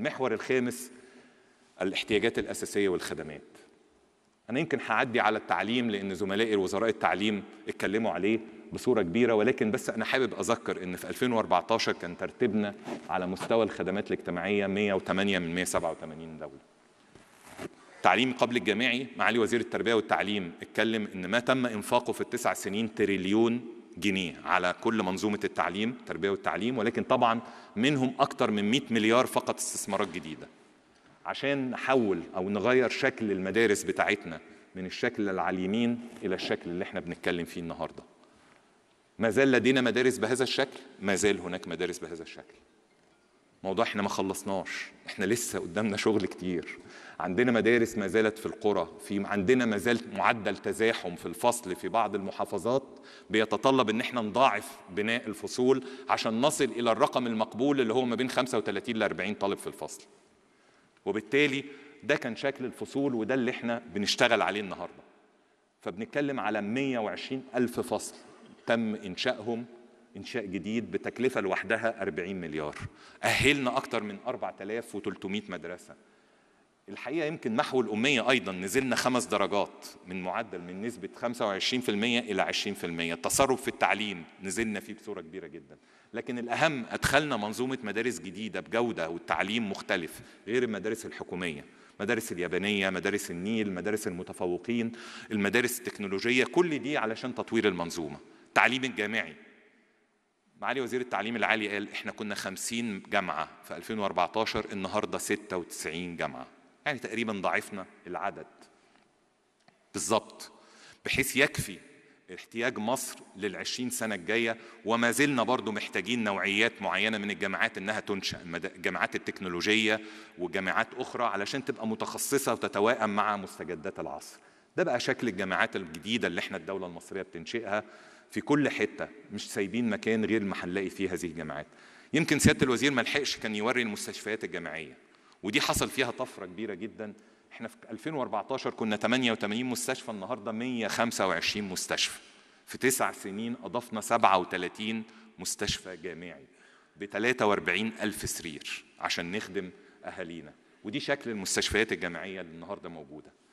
المحور الخامس الاحتياجات الأساسية والخدمات أنا يمكن هعدي على التعليم لأن زملائي وزراء التعليم اتكلموا عليه بصورة كبيرة ولكن بس أنا حابب أذكر إن في 2014 كان ترتيبنا على مستوى الخدمات الاجتماعية 108 من 187 دولة. التعليم قبل الجامعي معالي وزير التربية والتعليم اتكلم إن ما تم إنفاقه في التسع سنين تريليون جنيه على كل منظومة التعليم التربية والتعليم ولكن طبعا منهم أكتر من 100 مليار فقط استثمارات جديدة عشان نحول أو نغير شكل المدارس بتاعتنا من الشكل اللي على اليمين إلى الشكل اللي احنا بنتكلم فيه النهاردة ما زال لدينا مدارس بهذا الشكل ما زال هناك مدارس بهذا الشكل موضوع احنا ما خلصناش احنا لسه قدامنا شغل كتير عندنا مدارس ما زالت في القرى في عندنا ما زال معدل تزاحم في الفصل في بعض المحافظات بيتطلب ان احنا نضاعف بناء الفصول عشان نصل الى الرقم المقبول اللي هو ما بين 35 ل 40 طالب في الفصل وبالتالي ده كان شكل الفصول وده اللي احنا بنشتغل عليه النهارده فبنتكلم على 120 ألف فصل تم إنشائهم انشاء جديد بتكلفه لوحدها 40 مليار اهلنا اكتر من 4300 مدرسه الحقيقه يمكن محو الاميه ايضا نزلنا خمس درجات من معدل من نسبه 25% الى 20% التصرف في التعليم نزلنا فيه بصوره كبيره جدا لكن الاهم ادخلنا منظومه مدارس جديده بجوده والتعليم مختلف غير المدارس الحكوميه مدارس اليابانيه مدارس النيل مدارس المتفوقين المدارس التكنولوجيه كل دي علشان تطوير المنظومه التعليم الجامعي معالي وزير التعليم العالي قال احنا كنا 50 جامعه في 2014 النهارده 96 جامعه يعني تقريبا ضعفنا العدد بالظبط بحيث يكفي احتياج مصر لل20 سنة الجاية وما زلنا برضو محتاجين نوعيات معينة من الجامعات إنها تنشأ الجامعات التكنولوجية وجامعات أخرى علشان تبقى متخصصة وتتوائم مع مستجدات العصر ده بقى شكل الجامعات الجديدة اللي احنا الدولة المصرية بتنشئها في كل حته مش سايبين مكان غير ما هنلاقي فيه هذه الجامعات يمكن سياده الوزير ما لحقش كان يوري المستشفيات الجامعيه ودي حصل فيها طفره كبيره جدا احنا في 2014 كنا 88 مستشفى النهارده 125 مستشفى في تسع سنين اضفنا 37 مستشفى جامعي ب 43 ألف سرير عشان نخدم أهالينا ودي شكل المستشفيات الجامعية اللي النهاردة موجودة